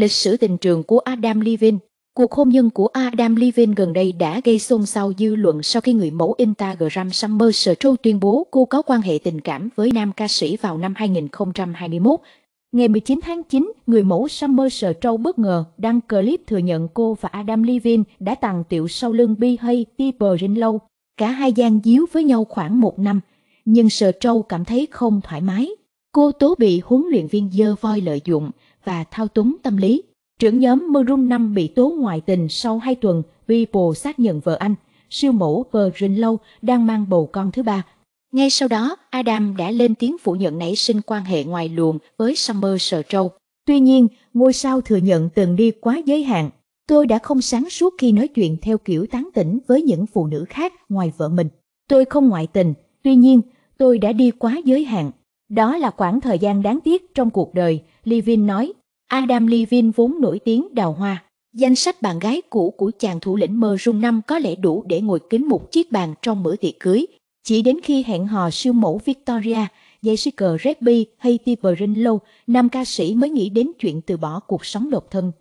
Lịch sử tình trường của Adam Levine Cuộc hôn nhân của Adam Levine gần đây đã gây xôn xao dư luận sau khi người mẫu Instagram Summer Stroh tuyên bố cô có quan hệ tình cảm với nam ca sĩ vào năm 2021. Ngày 19 tháng 9, người mẫu Summer Stroh bất ngờ đăng clip thừa nhận cô và Adam Levine đã tàn tiệu sau lưng Bi Hay Piper lâu. Cả hai gian díu với nhau khoảng một năm, nhưng Stroh cảm thấy không thoải mái. Cô tố bị huấn luyện viên dơ voi lợi dụng, và thao túng tâm lý. Trưởng nhóm Murung 5 bị tố ngoại tình sau 2 tuần vì bồ xác nhận vợ anh, siêu mẫu Vờ Rinh Lâu đang mang bầu con thứ ba. Ngay sau đó, Adam đã lên tiếng phủ nhận nảy sinh quan hệ ngoài luồng với Summer Sờ Trâu. Tuy nhiên, ngôi sao thừa nhận từng đi quá giới hạn. Tôi đã không sáng suốt khi nói chuyện theo kiểu tán tỉnh với những phụ nữ khác ngoài vợ mình. Tôi không ngoại tình, tuy nhiên tôi đã đi quá giới hạn. Đó là khoảng thời gian đáng tiếc trong cuộc đời, Levin nói. Adam Levin vốn nổi tiếng đào hoa. Danh sách bạn gái cũ của chàng thủ lĩnh mơ rung năm có lẽ đủ để ngồi kín một chiếc bàn trong bữa tiệc cưới. Chỉ đến khi hẹn hò siêu mẫu Victoria, Jessica Redby hay Tiber Rinlow, nam ca sĩ mới nghĩ đến chuyện từ bỏ cuộc sống độc thân.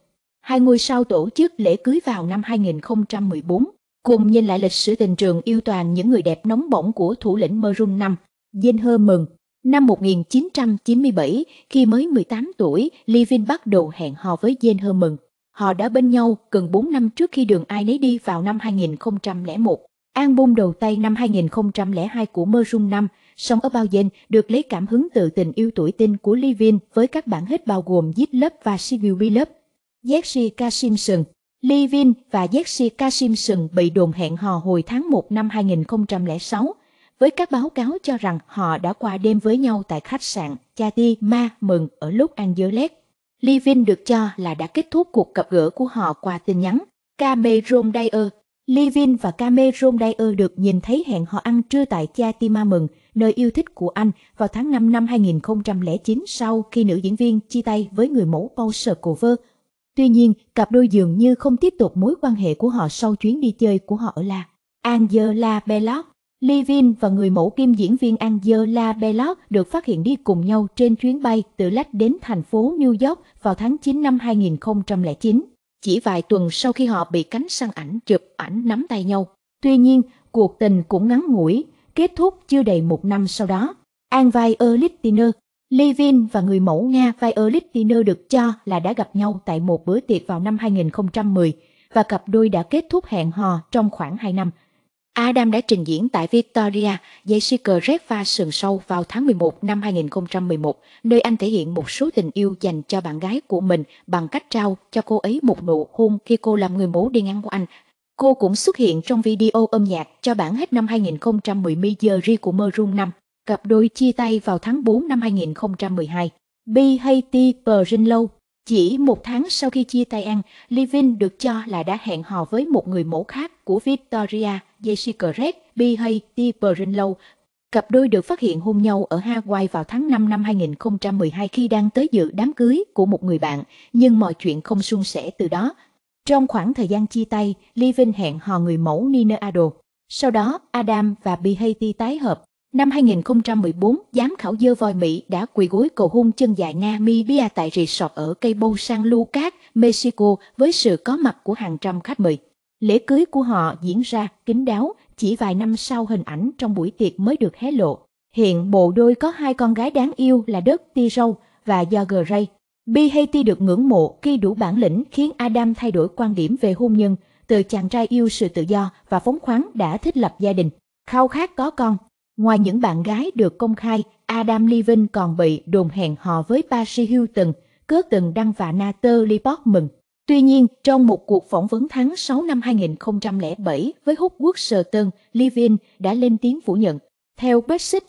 Hai ngôi sao tổ chức lễ cưới vào năm 2014, cùng nhìn lại lịch sử tình trường yêu toàn những người đẹp nóng bỏng của thủ lĩnh Maroon 5. Dinh hơ mừng, Năm 1997, khi mới 18 tuổi, Levin bắt đầu hẹn hò với Jane Herman. Họ đã bên nhau gần 4 năm trước khi đường ai nấy đi vào năm 2001. Album đầu tay năm 2002 của Mersum năm Song About Jane được lấy cảm hứng từ tình yêu tuổi tinh của Levin với các bản hit bao gồm Yid Love và She Will Be Love. Jessica Simpson Levin và Jessica Simpson bị đồn hẹn hò hồi tháng 1 năm 2006 với các báo cáo cho rằng họ đã qua đêm với nhau tại khách sạn Chati Ma Mừng ở Los Angeles. Livin được cho là đã kết thúc cuộc gặp gỡ của họ qua tin nhắn. Cameron Dyer Levin và Cameron Dyer được nhìn thấy hẹn họ ăn trưa tại Chati Ma Mừng, nơi yêu thích của anh vào tháng 5 năm 2009 sau khi nữ diễn viên chia tay với người mẫu Paul Cover. Tuy nhiên, cặp đôi dường như không tiếp tục mối quan hệ của họ sau chuyến đi chơi của họ ở La Angela Belloc Livin và người mẫu kim diễn viên Angela Baylor được phát hiện đi cùng nhau trên chuyến bay từ Lách đến thành phố New York vào tháng 9 năm 2009, chỉ vài tuần sau khi họ bị cánh săn ảnh chụp ảnh nắm tay nhau. Tuy nhiên, cuộc tình cũng ngắn ngủi, kết thúc chưa đầy một năm sau đó. An Violitiner, Levin và người mẫu Nga Violitiner được cho là đã gặp nhau tại một bữa tiệc vào năm 2010 và cặp đôi đã kết thúc hẹn hò trong khoảng 2 năm Adam đã trình diễn tại Victoria, dây si cờ Redfa sườn sâu vào tháng 11 năm 2011, nơi anh thể hiện một số tình yêu dành cho bạn gái của mình bằng cách trao cho cô ấy một nụ hôn khi cô làm người mẫu đi ngang qua anh. Cô cũng xuất hiện trong video âm nhạc cho bản hết năm 2010 Misery của Maroon 5, cặp đôi chia tay vào tháng 4 năm 2012. Bi Haiti lâu chỉ một tháng sau khi chia tay ăn, Livin được cho là đã hẹn hò với một người mẫu khác của Victoria The Secret, Behaiti Brinlow. Cặp đôi được phát hiện hôn nhau ở Hawaii vào tháng 5 năm 2012 khi đang tới dự đám cưới của một người bạn, nhưng mọi chuyện không suôn sẻ từ đó. Trong khoảng thời gian chia tay, Livin hẹn hò người mẫu Nina Ado. Sau đó, Adam và Behaiti tái hợp. Năm 2014, giám khảo dơ voi Mỹ đã quỳ gối cầu hôn chân dài Bia tại resort ở Cabo San Lucas, Mexico với sự có mặt của hàng trăm khách mời. Lễ cưới của họ diễn ra kín đáo chỉ vài năm sau hình ảnh trong buổi tiệc mới được hé lộ. Hiện bộ đôi có hai con gái đáng yêu là Dirty Rose và George Ray. Beatty được ngưỡng mộ khi đủ bản lĩnh khiến Adam thay đổi quan điểm về hôn nhân, từ chàng trai yêu sự tự do và phóng khoáng đã thiết lập gia đình, khao khát có con. Ngoài những bạn gái được công khai, Adam Levin còn bị đồn hẹn hò với Paris Hilton, Curtin Đăng và Nathalie mừng. Tuy nhiên, trong một cuộc phỏng vấn tháng 6 năm 2007 với Hút Quốc Sờ Tân, Levin đã lên tiếng phủ nhận. Theo Brexit,